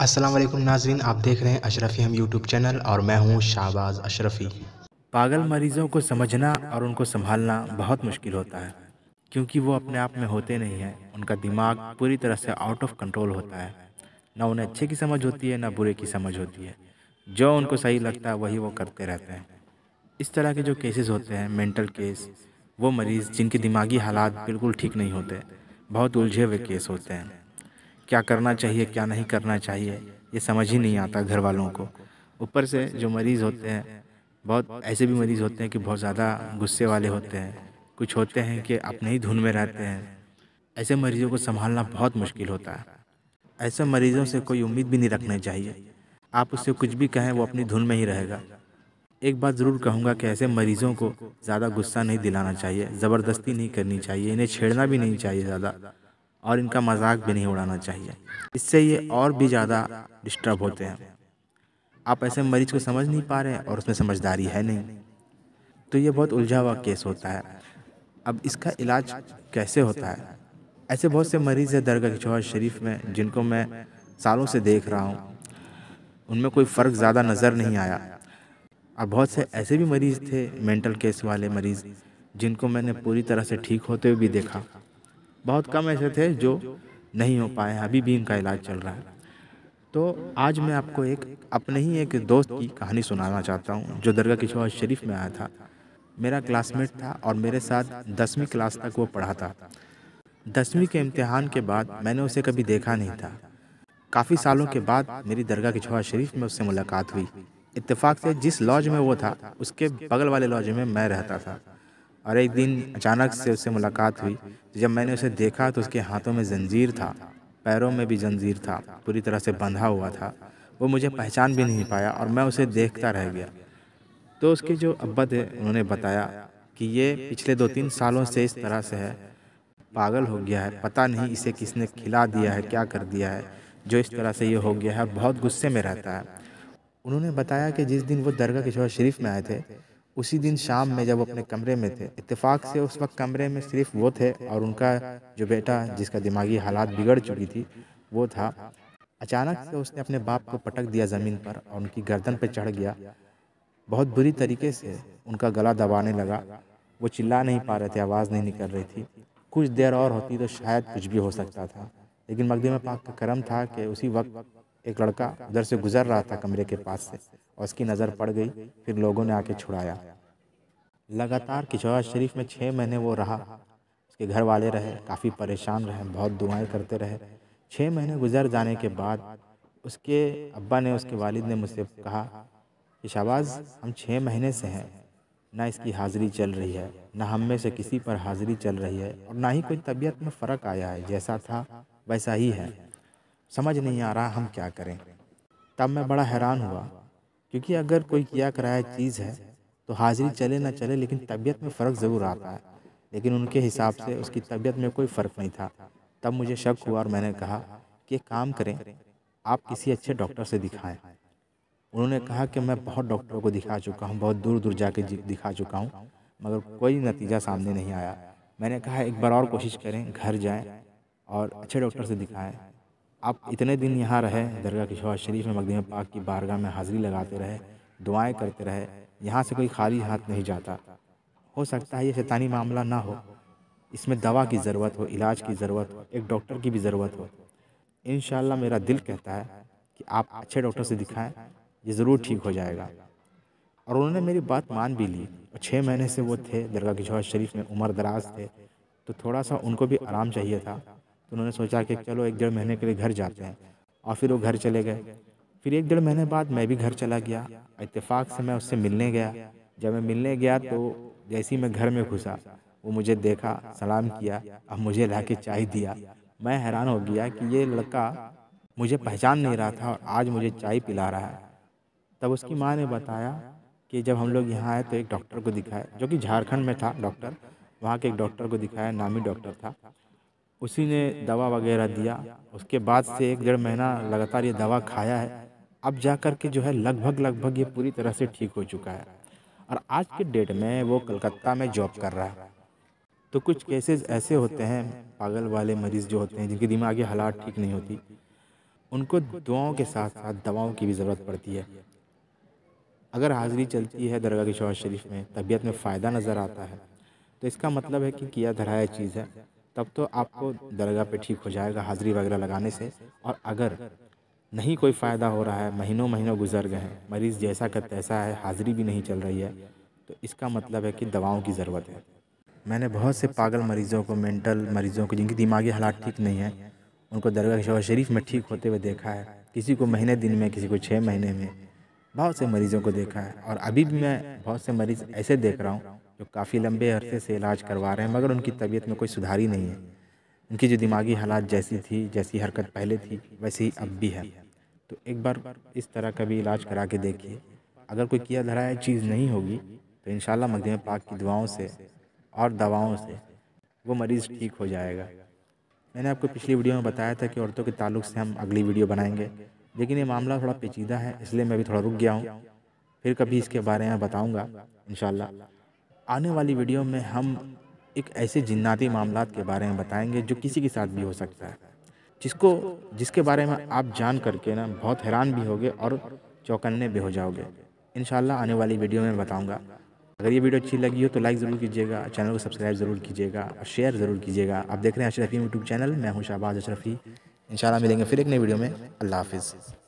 असलम नाजरीन आप देख रहे हैं अशरफी हम यूट्यूब चैनल और मैं हूँ शाहबाज अशरफी पागल मरीज़ों को समझना और उनको संभालना बहुत मुश्किल होता है क्योंकि वो अपने आप में होते नहीं हैं उनका दिमाग पूरी तरह से आउट ऑफ कंट्रोल होता है ना उन्हें अच्छे की समझ होती है ना बुरे की समझ होती है जो उनको सही लगता है वही वो करते रहते हैं इस तरह के जो केसेस होते हैं मेंटल केस वो मरीज़ जिनके दिमागी हालात बिल्कुल ठीक नहीं होते बहुत उलझे हुए केस होते हैं क्या करना चाहिए क्या नहीं करना चाहिए ये समझ ही नहीं आता घर वालों को ऊपर से जो मरीज़ होते हैं बहुत ऐसे भी मरीज़ होते हैं कि बहुत ज़्यादा गुस्से वाले होते हैं कुछ होते हैं कि अपने ही धुन में रहते हैं ऐसे मरीज़ों को संभालना बहुत मुश्किल होता है ऐसे मरीज़ों से कोई उम्मीद भी नहीं रखनी चाहिए आप उससे कुछ भी कहें वो अपनी धुन में ही रहेगा एक बात ज़रूर कहूँगा कि ऐसे मरीज़ों को ज़्यादा गुस्सा नहीं दिलाना चाहिए ज़बरदस्ती नहीं करनी चाहिए इन्हें छेड़ना भी नहीं चाहिए ज़्यादा और इनका मजाक भी नहीं उड़ाना चाहिए इससे ये और भी ज़्यादा डिस्टर्ब होते हैं आप ऐसे मरीज को समझ नहीं पा रहे हैं और उसमें समझदारी है नहीं तो ये बहुत उलझा हुआ केस होता है अब इसका इलाज कैसे होता है ऐसे बहुत से मरीज़ हैं दरगाह शहर शरीफ में जिनको मैं सालों से देख रहा हूँ उनमें कोई फ़र्क ज़्यादा नज़र नहीं आया और बहुत से ऐसे भी मरीज़ थे मेंटल केस वाले मरीज़ जिनको मैंने पूरी तरह से ठीक होते हुए भी देखा बहुत कम ऐसे थे जो नहीं हो पाए अभी भी इनका इलाज चल रहा है तो आज मैं आपको एक अपने ही एक दोस्त की कहानी सुनाना चाहता हूँ जो दरगाह किशोर शरीफ में आया था मेरा क्लासमेट था और मेरे साथ दसवीं क्लास तक वो पढ़ा था दसवीं के इम्तहान के बाद मैंने उसे कभी देखा नहीं था काफ़ी सालों के बाद मेरी दरगाह किशोर शरीफ में उससे मुलाकात हुई इत्तेफाक से जिस लॉज में वो था उसके बगल वाले लॉज में मैं रहता था और एक दिन अचानक से उससे मुलाकात हुई जब मैंने उसे देखा तो उसके हाथों में जंजीर था पैरों में भी जंजीर था पूरी तरह से बंधा हुआ था वो मुझे पहचान भी नहीं पाया और मैं उसे देखता रह गया तो उसके जो अब्बा थे उन्होंने बताया कि ये पिछले दो तीन सालों से इस तरह से है पागल हो गया है पता नहीं इसे किसने खिला दिया है क्या कर दिया है जो इस तरह से ये हो गया है बहुत गुस्से में रहता है उन्होंने बताया कि जिस दिन वो दरगाह किशोर शरीफ में आए थे उसी दिन शाम में जब अपने कमरे में थे इत्तेफाक से उस वक्त कमरे में सिर्फ वो थे और उनका जो बेटा जिसका दिमागी हालात बिगड़ चुकी थी वो था अचानक से उसने अपने बाप को पटक दिया ज़मीन पर और उनकी गर्दन पर चढ़ गया बहुत बुरी तरीके से उनका गला दबाने लगा वो चिल्ला नहीं पा रहे थे आवाज़ नहीं निकल रही थी कुछ देर और होती तो शायद कुछ भी हो सकता था लेकिन मकदम पाक का करम था कि उसी वक्त एक लड़का उधर से गुजर रहा था कमरे के पास से और उसकी नज़र पड़ गई फिर लोगों ने आके छुड़ाया लगातार किशोरा शरीफ में छः महीने वो रहा उसके घर वाले रहे काफ़ी परेशान रहे बहुत दुआएं करते रहे छः महीने गुजर जाने के बाद उसके अब्बा ने उसके वालिद ने मुझसे कहा कि शहबाज हम छः महीने से हैं ना इसकी हाज़िरी चल रही है ना हम में से किसी पर हाज़िरी चल रही है और ना ही कोई तबीयत में फ़र्क आया है जैसा था वैसा ही है समझ नहीं आ रहा हम क्या करें तब मैं बड़ा हैरान हुआ क्योंकि अगर कोई किया कराया चीज़ है तो हाजिरी चले ना चले लेकिन तबीयत में फ़र्क ज़रूर आता है लेकिन उनके हिसाब से उसकी तबीयत में कोई फ़र्क नहीं था तब मुझे शक हुआ और मैंने कहा कि काम करें आप किसी अच्छे डॉक्टर से दिखाएं उन्होंने कहा कि मैं बहुत डॉक्टरों को दिखा चुका हूँ बहुत दूर दूर जाके दिखा चुका हूँ मगर कोई नतीजा सामने नहीं आया मैंने कहा एक बार और कोशिश करें घर जाएं और अच्छे डॉक्टर से दिखाएं आप इतने दिन यहाँ रहे दरगाह के शवा शरीफ में मकदम पाक की बारगाह में हाजिरी लगाते रहे दुआएं करते रहे यहाँ से कोई खाली हाथ नहीं जाता हो सकता है ये शैतानी मामला ना हो इसमें दवा की ज़रूरत हो इलाज की ज़रूरत हो एक डॉक्टर की भी ज़रूरत हो इन मेरा दिल कहता है कि आप अच्छे डॉक्टर से दिखाएं ये ज़रूर ठीक हो जाएगा और उन्होंने मेरी बात मान भी ली और छः महीने से वो थे दरगाह किशोर शरीफ में उम्र दराज थे तो थोड़ा सा उनको भी आराम चाहिए था उन्होंने सोचा कि चलो एक डेढ़ महीने के लिए घर जाते हैं और फिर वो घर चले गए फिर एक डेढ़ महीने बाद मैं भी घर चला गया इतफ़ाक़ से मैं उससे मिलने गया जब मैं मिलने गया तो जैसे ही मैं घर में घुसा वो मुझे देखा सलाम किया अब मुझे ला के चाय दिया मैं हैरान हो गया कि ये लड़का मुझे पहचान नहीं रहा था और आज मुझे चाय पिला रहा है तब उसकी माँ ने बताया कि जब हम लोग यहाँ आए तो एक डॉक्टर को दिखाया जो कि झारखंड में था डॉक्टर वहाँ के एक डॉक्टर को दिखाया नामी डॉक्टर था उसी ने दवा वगैरह दिया उसके बाद से एक डेढ़ महीना लगातार ये दवा खाया है अब जा कर के जो है लगभग लगभग ये पूरी तरह से ठीक हो चुका है और आज के डेट में वो कलकत्ता में जॉब कर रहा है तो कुछ केसेस ऐसे होते हैं पागल वाले मरीज़ जो होते हैं जिनकी दिमागी हालात ठीक नहीं होती उनको दुआओं के साथ साथ दवाओं की भी ज़रूरत पड़ती है अगर हाज़िरी चलती है दरगाह के शवाज़ शरीफ में तबीयत में फ़ायदा नज़र आता है तो इसका मतलब है कि किया धराया चीज़ है तब तो आपको दरगाह पे ठीक हो जाएगा हाज़िरी वगैरह लगाने से और अगर नहीं कोई फ़ायदा हो रहा है महीनों महीनों गुजर गए हैं मरीज़ जैसा का तैसा है हाज़िरी भी नहीं चल रही है तो इसका मतलब है कि दवाओं की ज़रूरत है मैंने बहुत से पागल मरीज़ों को मेंटल मरीज़ों को जिनकी दिमागी हालात ठीक नहीं है उनको दरगाह शहर शरीफ में ठीक होते हुए देखा है किसी को महीने दिन में किसी को छः महीने में बहुत से मरीज़ों को देखा है और अभी भी मैं बहुत से मरीज़ ऐसे देख रहा हूँ जो काफ़ी लंबे अरसे से इलाज करवा रहे हैं मगर उनकी तबीयत में कोई सुधार ही नहीं है उनकी जो दिमागी हालात जैसी थी जैसी हरकत पहले थी वैसी ही अब भी है तो एक बार इस तरह का भी इलाज करा के देखिए अगर कोई किया धराया चीज़ नहीं होगी तो इन शाला मकदम पाक की दुआओं से और दवाओं से वो मरीज़ ठीक हो जाएगा मैंने आपको पिछली वीडियो में बताया था कि औरतों के ताल्लुक से हम अगली वीडियो बनाएंगे लेकिन ये मामला थोड़ा पेचीदा है इसलिए मैं भी थोड़ा रुक गया हूँ फिर कभी इसके बारे में बताऊँगा इन आने वाली वीडियो में हम एक ऐसे जिन्नाती मामला के बारे में बताएंगे जो किसी के साथ भी हो सकता है जिसको जिसके बारे में आप जान करके ना बहुत हैरान भी होगे और चौकन्ने भी हो जाओगे इन आने वाली वीडियो में बताऊँगा अगर ये वीडियो अच्छी लगी हो तो लाइक ज़रूर कीजिएगा चैनल को सब्सक्राइब ज़रूर कीजिएगा और शेयर ज़रूर कीजिएगा आप देख रहे हैं अशरफी यूट्यूब चैनल मैं हूँ शाहबाज अशरफी इंशाल्लाह मिलेंगे फिर एक नई वीडियो में अल्लाह हाफिज़